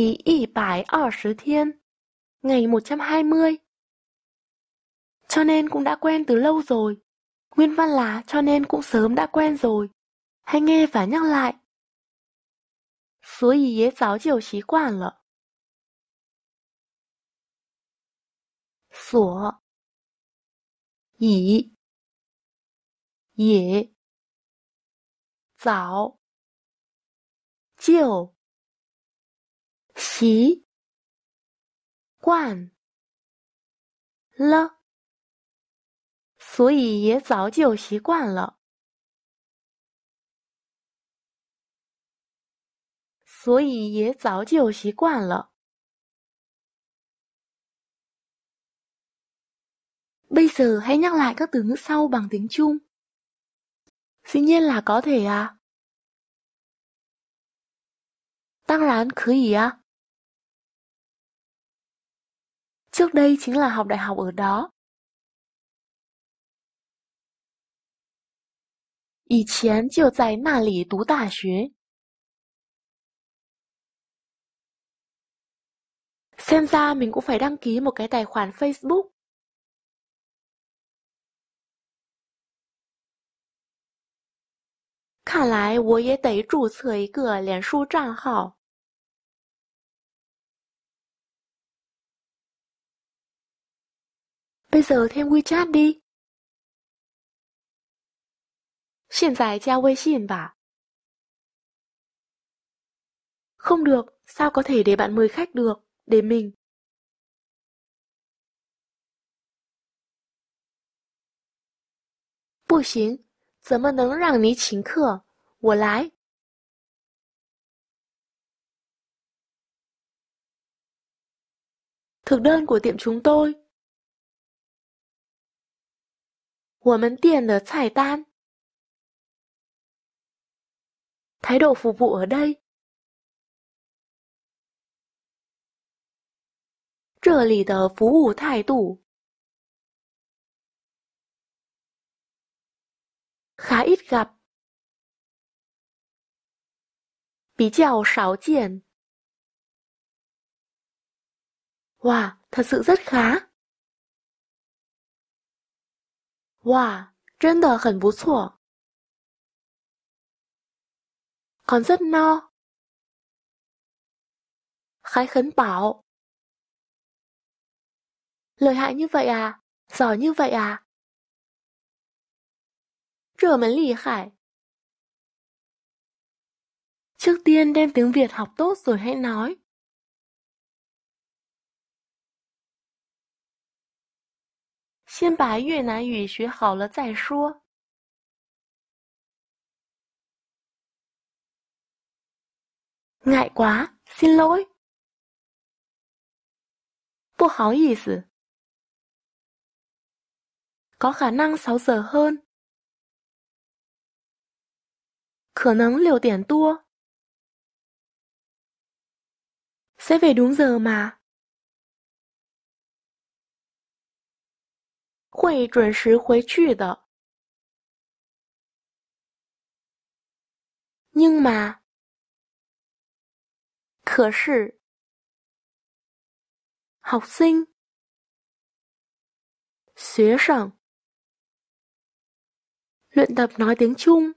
kỳ 一百二十天, ngày 120. Cho nên cũng đã quen từ lâu rồi. Nguyên văn là cho nên cũng sớm đã quen rồi. Hãy nghe và nhắc lại. số ý ý ý giáo quản chiều 习惯了，所以也早就习惯了，所以也早就习惯了。Bây giờ hãy nhắc lại các từ ngữ sau bằng tiếng Trung. Dĩ nhiên là có thể 呀，当然可以呀。Trước đây chính là học đại học ở đó. 以前就在那里读大学 xem ra mình cũng phải đăng ký một cái tài khoản Facebook. Khả lái, 我也得注册一个脸书账号. bây giờ thêm WeChat đi. hiện không được, sao có thể để bạn mời khách được, để mình. Bù xính, 怎么能让你请客?我来。Thực đơn của tiệm chúng tôi 我们店的菜单。thái độ phục vụ ở đây. 这里的服务态度 khá ít gặp. 比较少见。Wow, thật sự rất khá. 哇，真的很不错。còn rất no. Khái khấn bảo Lợi hại như vậy à? Giỏi như vậy à? Trở mấy lì khải Trước tiên đem tiếng Việt học tốt rồi hãy nói. 先把越南语学好了再说，ngại quá, xin lỗi，不好意思，có khả năng sáu giờ hơn hơn，可能六点多，sẽ về đúng giờ mà。会准时回去的，宁妈。可是，好心学生，练习说点语，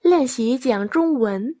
练习讲中文。